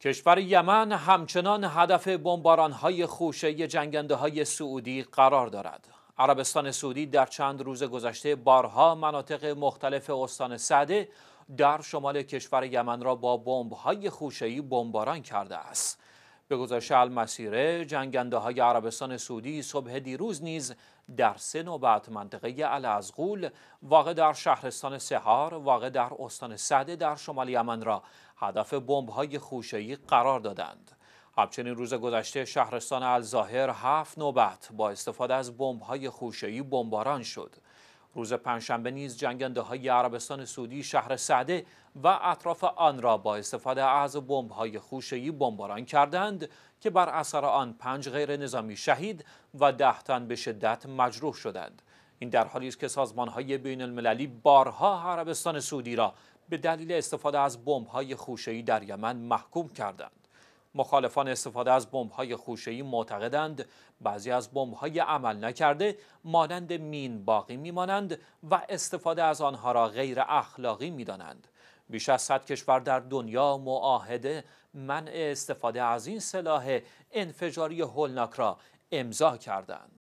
کشور یمن همچنان هدف های خوشه جنگنده های سعودی قرار دارد. عربستان سعودی در چند روز گذشته بارها مناطق مختلف استان سعده در شمال کشور یمن را با بمب‌های خوشه‌ای بمباران کرده است. به گزارش المسیره جنگنده های عربستان سعودی صبح دیروز نیز در سه نوبت منطقه الازغول واقع در شهرستان سهار واقع در استان سعده در شمال یمن را هدف بمب های خوشه‌ای قرار دادند همچنین روز گذشته شهرستان الظاهر هفت نوبت با استفاده از بمب های خوشه‌ای بمباران شد روز پنجشنبه نیز جنگنده های عربستان سعودی شهر سعده و اطراف آن را با استفاده از بمب های خوشه‌ای بمباران کردند که بر اثر آن پنج غیر نظامی شهید و ده تن به شدت مجروح شدند این در حالی است که سازمان های بین المللی بارها عربستان سعودی را به دلیل استفاده از بمب های خوشه‌ای در یمن محکوم کردند مخالفان استفاده از بمب‌های خوشه‌ای معتقدند بعضی از بمب‌های عمل نکرده مانند مین باقی میمانند و استفاده از آنها را غیر اخلاقی میدانند. بیش از 100 کشور در دنیا معاهده منع استفاده از این سلاح انفجاری هولناک را امضا کردند.